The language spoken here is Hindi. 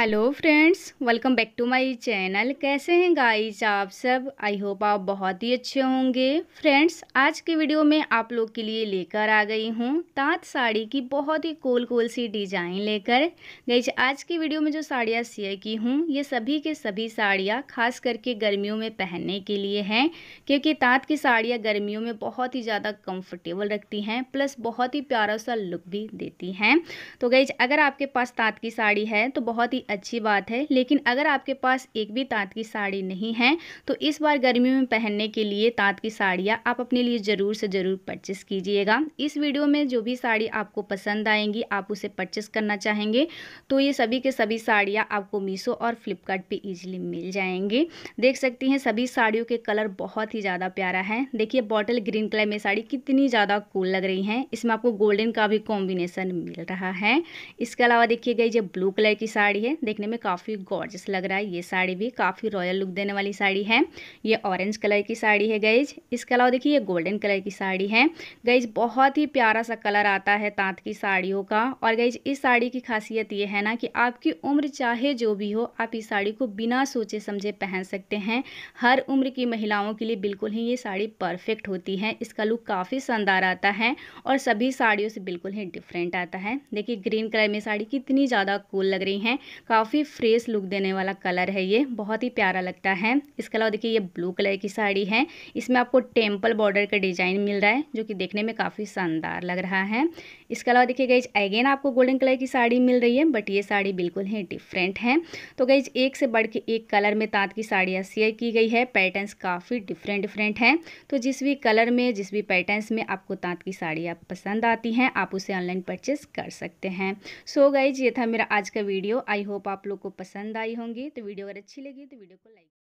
hello friends welcome back to my channel कैसे हैं गाइस आप सब आई होप आप बहुत ही अच्छे होंगे फ्रेंड्स आज के वीडियो में आप लोग के लिए लेकर आ गई हूँ तात साड़ी की बहुत ही कोल कोल सी डिजाइन लेकर गई आज की वीडियो में जो साड़ियाँ शेयर की हूँ ये सभी के सभी साड़ियाँ खास करके गर्मियों में पहनने के लिए हैं क्योंकि तात की साड़ियाँ गर्मियों में बहुत ही ज़्यादा कम्फर्टेबल रखती हैं प्लस बहुत ही प्यारा सा लुक भी देती हैं तो गई अगर आपके पास तात की साड़ी है तो बहुत ही अच्छी बात है लेकिन अगर आपके पास एक भी तांत की साड़ी नहीं है तो इस बार गर्मियों में पहनने के लिए तांत की साड़ियाँ आप अपने लिए ज़रूर से ज़रूर परचेस कीजिएगा इस वीडियो में जो भी साड़ी आपको पसंद आएंगी आप उसे परचेस करना चाहेंगे तो ये सभी के सभी साड़ियाँ आपको मीशो और फ्लिपकार्ट ईजिली मिल जाएंगी देख सकती हैं सभी साड़ियों के कलर बहुत ही ज़्यादा प्यारा है देखिए बॉटल ग्रीन कलर में साड़ी कितनी ज़्यादा कूल लग रही हैं इसमें आपको गोल्डन का भी कॉम्बिनेशन मिल रहा है इसके अलावा देखिए गई ये ब्लू कलर की साड़ी है देखने में काफ़ी गॉर्जस लग रहा है ये साड़ी भी काफ़ी रॉयल लुक देने वाली साड़ी है ये ऑरेंज कलर की साड़ी है गईज इसके अलावा देखिए ये गोल्डन कलर की साड़ी है गईज बहुत ही प्यारा सा कलर आता है तांत की साड़ियों का और गईज इस साड़ी की खासियत ये है ना कि आपकी उम्र चाहे जो भी हो आप इस साड़ी को बिना सोचे समझे पहन सकते हैं हर उम्र की महिलाओं के लिए बिल्कुल ही ये साड़ी परफेक्ट होती है इसका लुक काफ़ी शानदार आता है और सभी साड़ियों से बिल्कुल ही डिफरेंट आता है देखिए ग्रीन कलर में साड़ी कितनी ज़्यादा कूल लग रही हैं काफ़ी फ्रेश लुक देने वाला कलर है ये बहुत ही प्यारा लगता है इसके अलावा देखिए ये ब्लू कलर की साड़ी है इसमें आपको टेम्पल बॉर्डर का डिज़ाइन मिल रहा है जो कि देखने में काफ़ी शानदार लग रहा है इसके अलावा देखिए गईज अगेन आपको गोल्डन कलर की साड़ी मिल रही है बट ये साड़ी बिल्कुल ही डिफरेंट है तो गईज एक से बढ़ के एक कलर में तांत की साड़ियाँ शेयर की गई है पैटर्नस काफ़ी डिफरेंट डिफरेंट हैं तो जिस भी कलर में जिस भी पैटर्न में आपको तांत की साड़ियाँ पसंद आती हैं आप उसे ऑनलाइन परचेस कर सकते हैं सो गई ये था मेरा आज का वीडियो आई होप होप आप लोग को पसंद आई होंगी तो वीडियो अगर अच्छी लगी तो वीडियो को लाइक